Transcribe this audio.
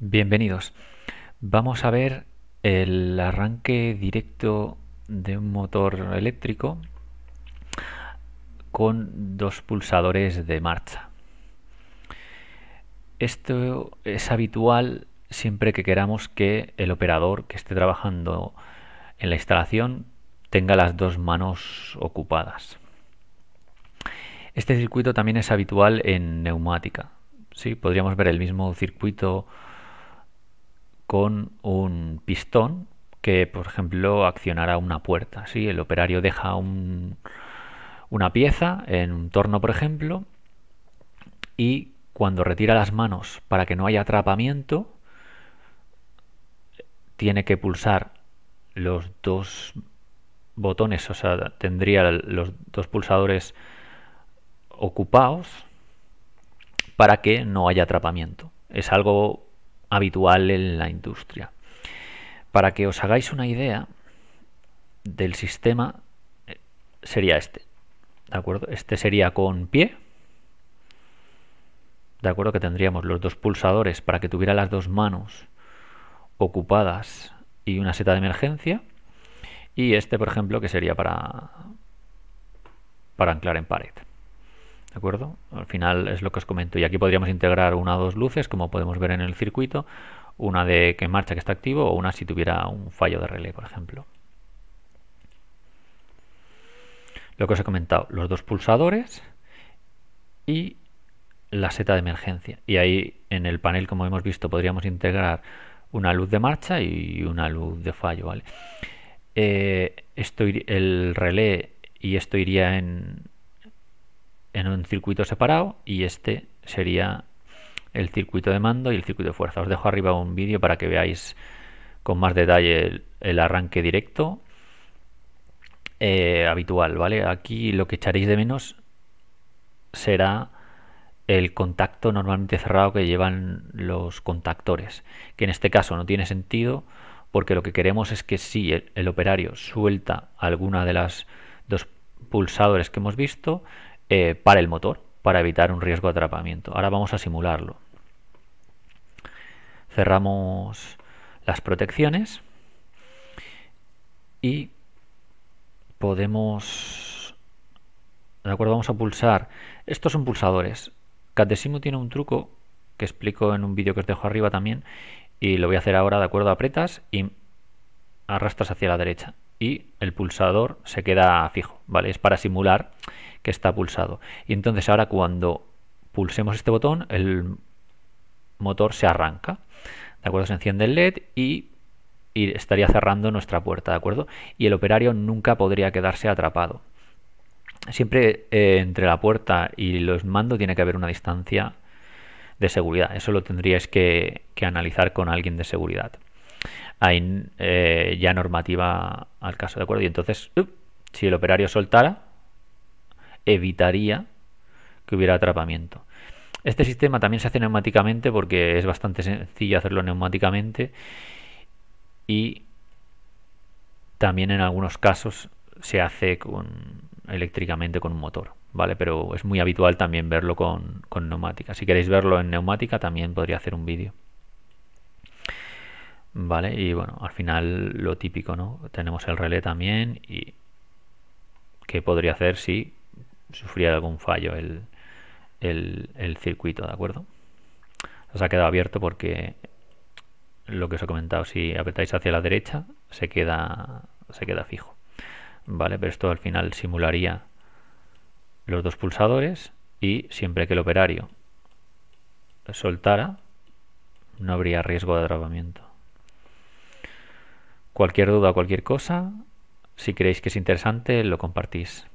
Bienvenidos. Vamos a ver el arranque directo de un motor eléctrico con dos pulsadores de marcha. Esto es habitual siempre que queramos que el operador que esté trabajando en la instalación tenga las dos manos ocupadas. Este circuito también es habitual en neumática. Sí, podríamos ver el mismo circuito con un pistón que, por ejemplo, accionará una puerta. Si El operario deja una pieza en un torno, por ejemplo, y cuando retira las manos para que no haya atrapamiento, tiene que pulsar los dos botones, o sea, tendría los dos pulsadores ocupados para que no haya atrapamiento. Es algo habitual en la industria. Para que os hagáis una idea del sistema, eh, sería este. ¿De acuerdo? Este sería con pie. ¿De acuerdo? Que tendríamos los dos pulsadores para que tuviera las dos manos ocupadas y una seta de emergencia. Y este, por ejemplo, que sería para, para anclar en pared. ¿De acuerdo? Al final es lo que os comento. Y aquí podríamos integrar una o dos luces, como podemos ver en el circuito, una de que marcha que está activo o una si tuviera un fallo de relé, por ejemplo. Lo que os he comentado, los dos pulsadores y la seta de emergencia. Y ahí en el panel, como hemos visto, podríamos integrar una luz de marcha y una luz de fallo. ¿vale? Eh, el relé y esto iría en, circuito separado y este sería el circuito de mando y el circuito de fuerza. Os dejo arriba un vídeo para que veáis con más detalle el, arranque directo eh, habitual, ¿vale? Aquí lo que echaréis de menos será el contacto normalmente cerrado que llevan los contactores, que en este caso no tiene sentido porque lo que queremos es que si el operario suelta alguna de las dos pulsadores que hemos visto, eh, para el motor, para evitar un riesgo de atrapamiento. Ahora vamos a simularlo. Cerramos las protecciones y podemos... De acuerdo, vamos a pulsar. Estos son pulsadores. Catesimo tiene un truco que explico en un vídeo que os dejo arriba también y lo voy a hacer ahora, de acuerdo, apretas y arrastras hacia la derecha y el pulsador se queda fijo, ¿vale? Es para simular que está pulsado. Y entonces ahora cuando pulsemos este botón, el motor se arranca. ¿De acuerdo? Se enciende el LED y, estaría cerrando nuestra puerta, ¿de acuerdo? Y el operario nunca podría quedarse atrapado. Siempre eh, entre la puerta y los mandos tiene que haber una distancia de seguridad. Eso lo tendríais que, analizar con alguien de seguridad. Hay eh, ya normativa al caso, ¿de acuerdo? Y entonces, si el operario soltara, evitaría que hubiera atrapamiento. Este sistema también se hace neumáticamente porque es bastante sencillo hacerlo neumáticamente y también en algunos casos se hace con, eléctricamente con un motor, ¿vale? Pero es muy habitual también verlo con, neumática. Si queréis verlo en neumática también podría hacer un vídeo. ¿Vale? Y bueno, al final lo típico, ¿no? Tenemos el relé también y qué podría hacer si sufría algún fallo el, el, circuito, ¿de acuerdo? Os ha quedado abierto porque lo que os he comentado, si apretáis hacia la derecha, se queda, se queda fijo. ¿Vale? Pero esto al final simularía los dos pulsadores y siempre que el operario soltara, no habría riesgo de atrapamiento. Cualquier duda o cualquier cosa, si creéis que es interesante, lo compartís.